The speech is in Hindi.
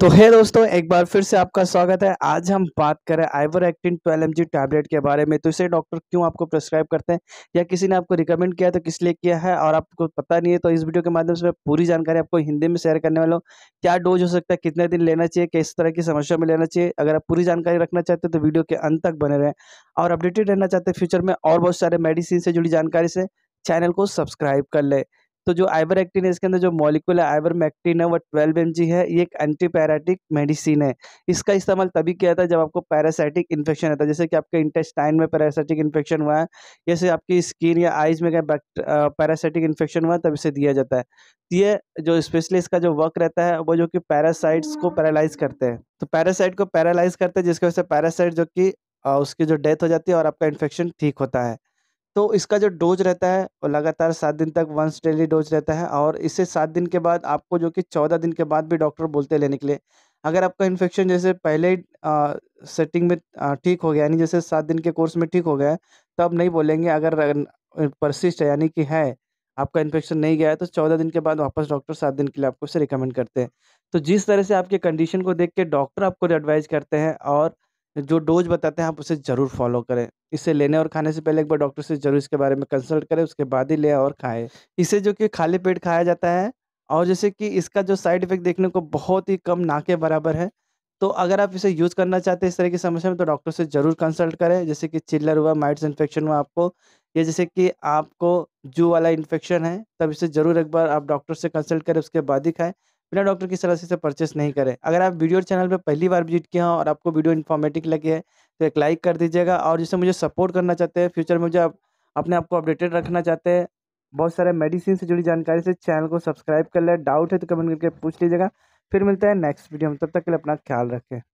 तो हे दोस्तों एक बार फिर से आपका स्वागत है आज हम बात करें ivermectin twelve M tablet के बारे में तो इसे डॉक्टर क्यों आपको प्रेस्क्राइब करते हैं या किसी ने आपको रिकमेंड किया तो किस लिए किया है और आपको पता नहीं है तो इस वीडियो के माध्यम से मैं पूरी जानकारी आपको हिंदी में शेयर करने वाला हूँ क्या डोज हो सकता है कितने दिन लेना चाहिए किस तरह की समस्या में लेना चाहिए अगर आप पूरी जानकारी रखना चाहते हैं तो वीडियो के अंत तक बने रहें और अपडेटेड रहना चाहते हैं फ्यूचर में और बहुत सारे मेडिसिन से जुड़ी जानकारी से चैनल को सब्सक्राइब कर लें तो जो आइवर एक्टिन है इसके अंदर जो मॉलिक्यूल है आइवर मैक्टिन है वो ट्वेल्व एम है ये एक एंटीपैराटिक मेडिसिन है इसका इस्तेमाल तभी किया जाता है जब आपको पैरासाइटिक इन्फेक्शन रहता है जैसे कि आपके इंटेस्टाइन में पैरासाइटिक इन्फेक्शन हुआ है जैसे आपकी स्किन या आइज में पैरासाइटिक इन्फेक्शन हुआ है तब इसे दिया जाता है तो ये जो स्पेशली इसका जो वर्क रहता है वो जो कि पैरासाइट्स को पैरालाइज करते हैं तो पैरासाइट को पैरालाइज करते हैं जिसकी वजह से पैरासाइट जो कि उसकी जो डेथ हो जाती है और आपका इन्फेक्शन ठीक होता है तो इसका जो डोज रहता है वो लगातार सात दिन तक वंस डेली डोज रहता है और इससे सात दिन के बाद आपको जो कि चौदह दिन के बाद भी डॉक्टर बोलते हैं लेने के लिए अगर आपका इन्फेक्शन जैसे पहले ही सेटिंग में ठीक हो गया यानी जैसे सात दिन के कोर्स में ठीक हो गया तो अब नहीं बोलेंगे अगर परसिस्ट है यानी कि है आपका इन्फेक्शन नहीं गया है तो चौदह दिन के बाद वापस डॉक्टर सात दिन के लिए आपको उसे रिकमेंड करते हैं तो जिस तरह से आपके कंडीशन को देख के डॉक्टर आपको एडवाइज़ करते हैं और जो डोज़ बताते हैं आप उसे ज़रूर फ़ॉलो करें। इसे लेने और खाने से पहले एक बार डॉक्टर से ज़रूर इसके बारे में कंसल्ट करें, उसके बाद ही लें और खाएं इसे जो कि खाली पेट खाया जाता है और जैसे कि इसका जो साइड इफ़ेक्ट देखने को बहुत ही कम ना के बराबर है। तो अगर आप इसे यूज़ करना चाहते हैं इस तरह की समस्या में तो डॉक्टर से ज़रूर कंसल्ट करें। जैसे कि चिल्लर हुआ, माइट्स इन्फेक्शन हुआ आपको या जैसे कि आपको जू वाला इन्फेक्शन है, तब इसे ज़रूर एक बार आप डॉक्टर से कंसल्ट करें उसके बाद ही खाएँ। बिना डॉक्टर की सलाह से परचेस नहीं करें अगर आप वीडियो चैनल पर पहली बार विजिट किए हैं और आपको वीडियो इन्फॉर्मेटिव लगे है तो एक लाइक कर दीजिएगा और जिससे मुझे सपोर्ट करना चाहते हैं फ्यूचर में मुझे आप अपने आप को अपडेटेड रखना चाहते हैं बहुत सारे मेडिसिन से जुड़ी जानकारी से चैनल को सब्सक्राइब कर लें डाउट है तो कमेंट करके पूछ लीजिएगा फिर मिलता है नेक्स्ट वीडियो में तब तक के लिए अपना ख्याल रखें